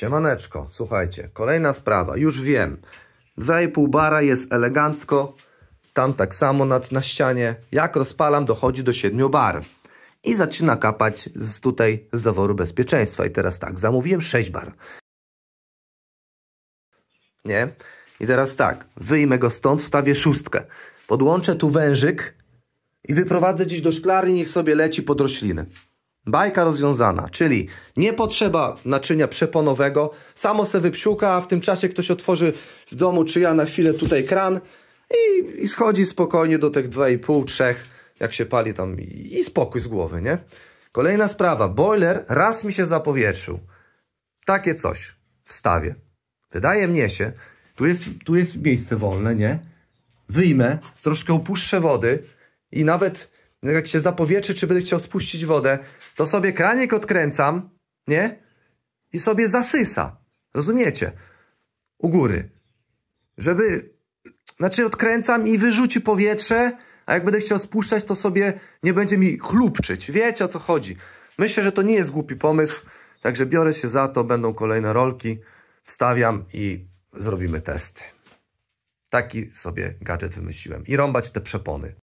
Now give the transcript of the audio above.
Siemaneczko, słuchajcie, kolejna sprawa, już wiem. 2,5 bara jest elegancko, tam tak samo na, na ścianie. Jak rozpalam, dochodzi do 7 bar. I zaczyna kapać z, tutaj z zaworu bezpieczeństwa. I teraz tak, zamówiłem 6 bar. Nie? I teraz tak, wyjmę go stąd, wstawię szóstkę. Podłączę tu wężyk i wyprowadzę gdzieś do szklarni, niech sobie leci pod rośliny. Bajka rozwiązana, czyli nie potrzeba naczynia przeponowego, samo se wypsiuka, a w tym czasie ktoś otworzy w domu, czy ja na chwilę tutaj kran i, i schodzi spokojnie do tych 2,5, 3, jak się pali tam i spokój z głowy, nie? Kolejna sprawa, boiler raz mi się zapowietrzył. Takie coś wstawię. Wydaje mnie się, tu jest, tu jest miejsce wolne, nie? Wyjmę, troszkę upuszczę wody i nawet no, jak się zapowietrzy, czy będę chciał spuścić wodę, to sobie kranik odkręcam, nie? I sobie zasysa. Rozumiecie? U góry. Żeby... Znaczy odkręcam i wyrzuci powietrze, a jak będę chciał spuszczać, to sobie nie będzie mi chlubczyć. Wiecie o co chodzi. Myślę, że to nie jest głupi pomysł, także biorę się za to, będą kolejne rolki, wstawiam i zrobimy testy. Taki sobie gadżet wymyśliłem. I rąbać te przepony.